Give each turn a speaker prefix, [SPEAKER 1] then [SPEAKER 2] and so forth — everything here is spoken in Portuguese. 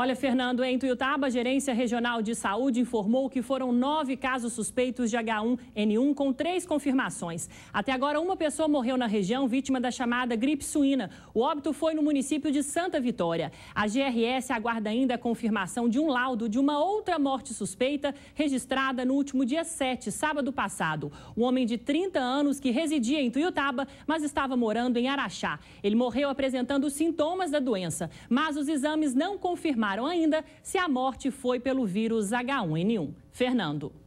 [SPEAKER 1] Olha, Fernando, em Tuiutaba, a Gerência Regional de Saúde informou que foram nove casos suspeitos de H1N1 com três confirmações. Até agora, uma pessoa morreu na região vítima da chamada gripe suína. O óbito foi no município de Santa Vitória. A GRS aguarda ainda a confirmação de um laudo de uma outra morte suspeita registrada no último dia 7, sábado passado. Um homem de 30 anos que residia em Tuiutaba, mas estava morando em Araxá. Ele morreu apresentando sintomas da doença, mas os exames não confirmaram confirmaram ainda se a morte foi pelo vírus H1N1. Fernando.